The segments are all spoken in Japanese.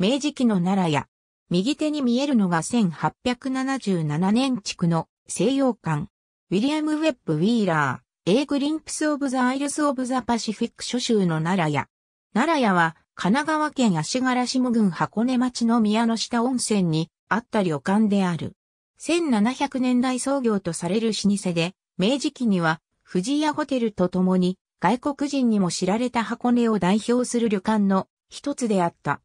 明治期の奈良や、右手に見えるのが1877年地区の西洋館、ウィリアム・ウェッブ・ウィーラー、A Glimpse of the Isles of the Pacific 諸州の奈良屋。奈良屋は、神奈川県足柄下郡箱根町の宮の下温泉にあった旅館である。1700年代創業とされる老舗で、明治期には藤屋ホテルと共に外国人にも知られた箱根を代表する旅館の一つであった。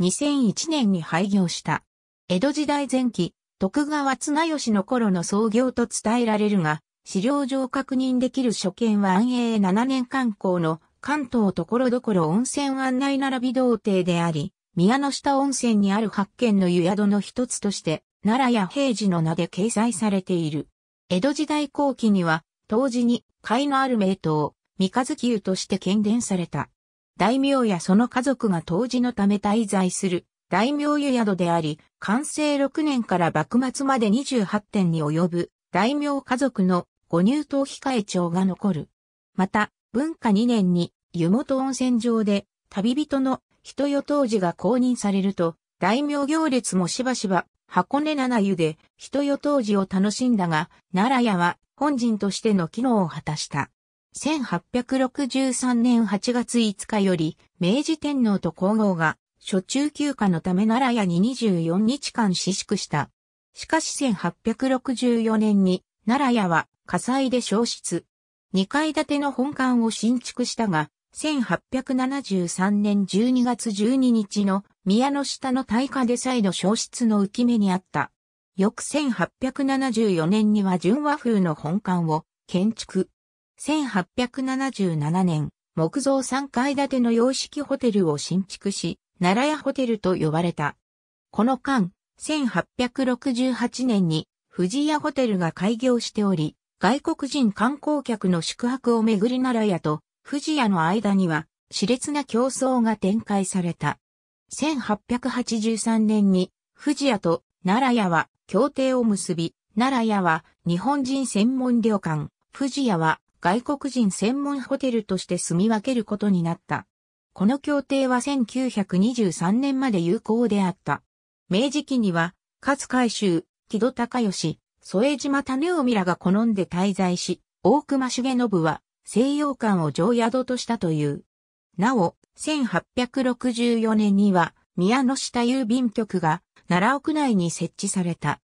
2001年に廃業した。江戸時代前期、徳川綱吉の頃の創業と伝えられるが、資料上確認できる所見は安永7年観光の関東ところどころ温泉案内並び童貞であり、宮の下温泉にある発見の湯宿の一つとして、奈良や平治の名で掲載されている。江戸時代後期には、当時に、甲斐のある名刀、三日月湯として検伝された。大名やその家族が当時のため滞在する大名湯宿であり、完成6年から幕末まで28点に及ぶ大名家族のご入党控え帳が残る。また、文化2年に湯本温泉場で旅人の人よ当時が公認されると、大名行列もしばしば箱根七湯で人よ当時を楽しんだが、奈良屋は本人としての機能を果たした。1863年8月5日より、明治天皇と皇后が、初中休暇のため奈良屋に24日間私宿した。しかし1864年に、奈良屋は火災で消失。2階建ての本館を新築したが、1873年12月12日の宮の下の大火で再度消失の浮き目にあった。翌1874年には純和風の本館を建築。1877年、木造3階建ての洋式ホテルを新築し、奈良屋ホテルと呼ばれた。この間、1868年に富士屋ホテルが開業しており、外国人観光客の宿泊をめぐり奈良屋と富士屋の間には熾烈な競争が展開された。1883年に富士屋と奈良屋は協定を結び、奈良屋は日本人専門旅館、富士屋は外国人専門ホテルとして住み分けることになった。この協定は1923年まで有効であった。明治期には、勝海舟、木戸隆義、添島種臣らが好んで滞在し、大隈重信は西洋館を常宿としたという。なお、1864年には宮野下郵便局が奈良区内に設置された。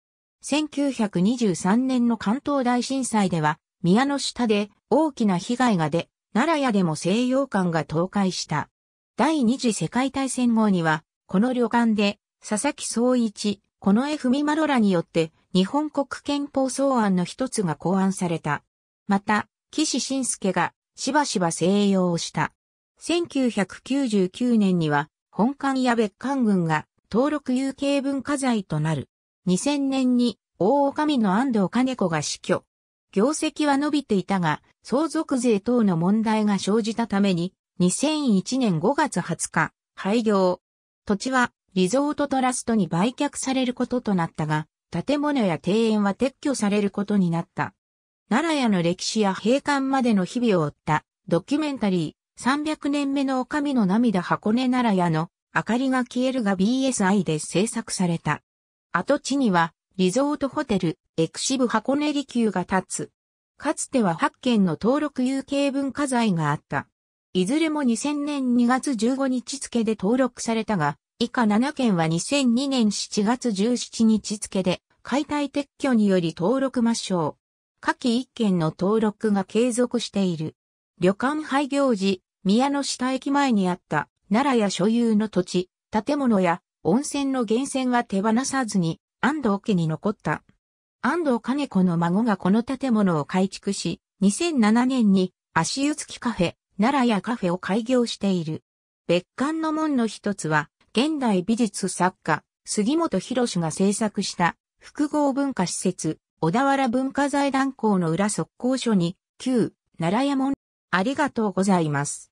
1923年の関東大震災では宮野下で大きな被害が出、奈良屋でも西洋館が倒壊した。第二次世界大戦後には、この旅館で、佐々木総一、この江文丸らによって、日本国憲法草案の一つが考案された。また、岸信介が、しばしば西洋をした。1999年には、本館や別館群が、登録有形文化財となる。2000年に、大女将の安藤金子が死去。業績は伸びていたが、相続税等の問題が生じたために、2001年5月20日、廃業。土地はリゾートトラストに売却されることとなったが、建物や庭園は撤去されることになった。奈良屋の歴史や閉館までの日々を追ったドキュメンタリー300年目の女将の涙箱根奈良屋の明かりが消えるが BSI で制作された。跡地にはリゾートホテル、エクシブ箱根離宮が立つ。かつては8件の登録有形文化財があった。いずれも2000年2月15日付で登録されたが、以下7件は2002年7月17日付で解体撤去により登録抹消。下記1件の登録が継続している。旅館廃業時、宮の下駅前にあった奈良や所有の土地、建物や温泉の源泉は手放さずに安藤家に残った。安藤金子の孫がこの建物を改築し、2007年に足湯付きカフェ、奈良屋カフェを開業している。別館の門の一つは、現代美術作家、杉本博士が制作した複合文化施設、小田原文化財団校の裏側校書に、旧、奈良屋門、ありがとうございます。